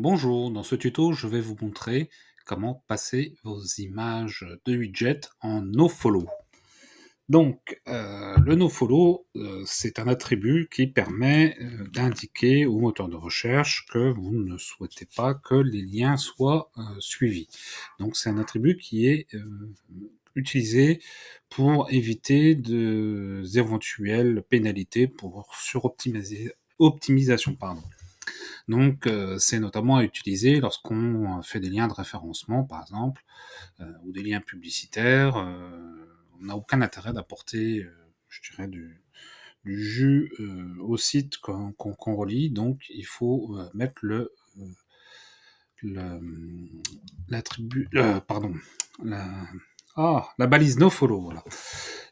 Bonjour, dans ce tuto, je vais vous montrer comment passer vos images de widget en nofollow. Donc, euh, le nofollow, euh, c'est un attribut qui permet euh, d'indiquer au moteur de recherche que vous ne souhaitez pas que les liens soient suivis. Donc, c'est un attribut qui est utilisé pour éviter éventuelles pénalités pour suroptimisation. Optimisation, donc, euh, c'est notamment à utiliser lorsqu'on euh, fait des liens de référencement, par exemple, euh, ou des liens publicitaires. on n'a aucun intérêt d'apporter, je dirais, du, jus au site qu'on relie. Donc, il faut mettre le l'attribut, pardon, la, ah, la balise no follow, voilà.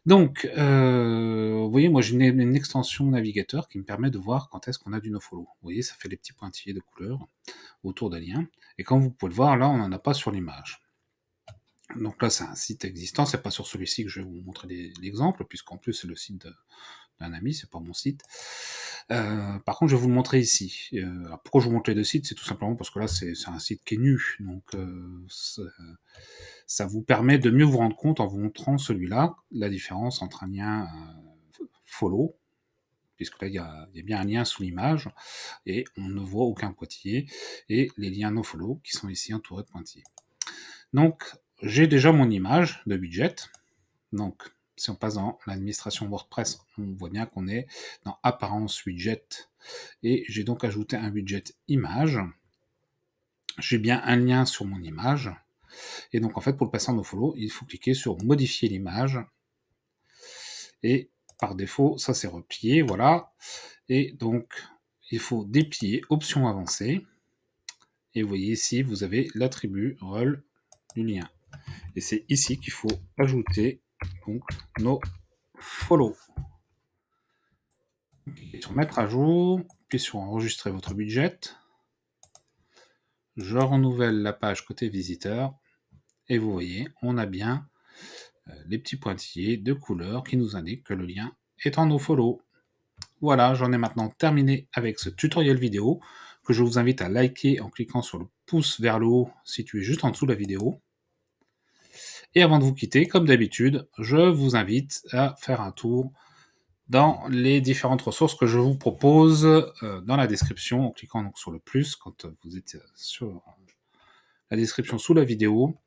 Donc, euh, vous voyez, moi j'ai une, extension navigateur qui me permet de voir quand est-ce qu'on a du nofollow. Vous voyez, ça fait les petits pointillés de couleur autour des liens. Et comme vous pouvez le voir, là, on n'en a pas sur l'image. Donc là, c'est un site existant, c'est pas sur celui-ci que je vais vous montrer l'exemple, puisqu'en plus c'est le site d'un ami, c'est pas mon site. Euh, par contre, je vais vous le montrer ici. Euh, pourquoi je vous montre les deux sites C'est tout simplement parce que là, c'est un site qui est nu. Donc, euh, ça vous permet de mieux vous rendre compte en vous montrant celui-là, la différence entre un lien follow, puisque là, il y, a, bien un lien sous l'image, et on ne voit aucun pointillé, et les liens no follow qui sont ici entourés de pointillés. Donc, j'ai déjà mon image de budget, Donc, si on passe dans l'administration WordPress, on voit bien qu'on est dans Apparence Widget. Et j'ai donc ajouté un widget image. J'ai bien un lien sur mon image. Et donc en fait, pour le passer en nofollow, il faut cliquer sur modifier l'image. Et par défaut, ça c'est replié, voilà. Et donc, il faut déplier option avancée. Et vous voyez ici, vous avez l'attribut Roll du lien. Et c'est ici qu'il faut ajouter donc nos follow. Cliquez sur mettre à jour, puis sur enregistrer votre budget. Je renouvelle la page côté visiteur et vous voyez, on a bien euh, les petits pointillés de couleur qui nous indiquent que le lien est en nos follow. Voilà, j'en ai maintenant terminé avec ce tutoriel vidéo que je vous invite à liker en cliquant sur le pouce vers le haut situé juste en dessous de la vidéo. Et avant de vous quitter, comme d'habitude, je vous invite à faire un tour dans les différentes ressources que je vous propose euh, dans la description en cliquant donc sur le plus quand vous êtes sur la description sous la vidéo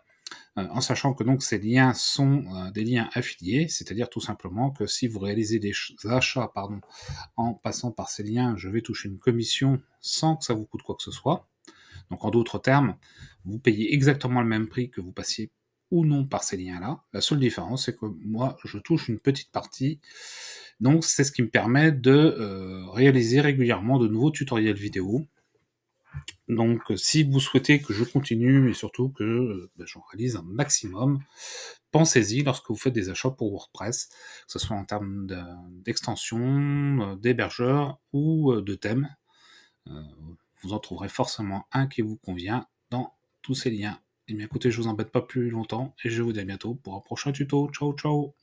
euh, en sachant que donc ces liens sont euh, des liens affiliés, c'est-à-dire tout simplement que si vous réalisez des achats pardon, en passant par ces liens, je vais toucher une commission sans que ça vous coûte quoi que ce soit. Donc en d'autres termes, vous payez exactement le même prix que vous passiez ou non par ces liens-là. La seule différence, c'est que moi, je touche une petite partie. Donc, c'est ce qui me permet de euh, réaliser régulièrement de nouveaux tutoriels vidéo. Donc, euh, si vous souhaitez que je continue et surtout que euh, ben, j'en réalise un maximum, pensez-y lorsque vous faites des achats pour WordPress, que ce soit en termes d'extension, d'hébergeur ou de thèmes, vous en trouverez forcément un qui vous convient dans tous ces liens et eh bien écoutez, je vous embête pas plus longtemps et je vous dis à bientôt pour un prochain tuto. Ciao ciao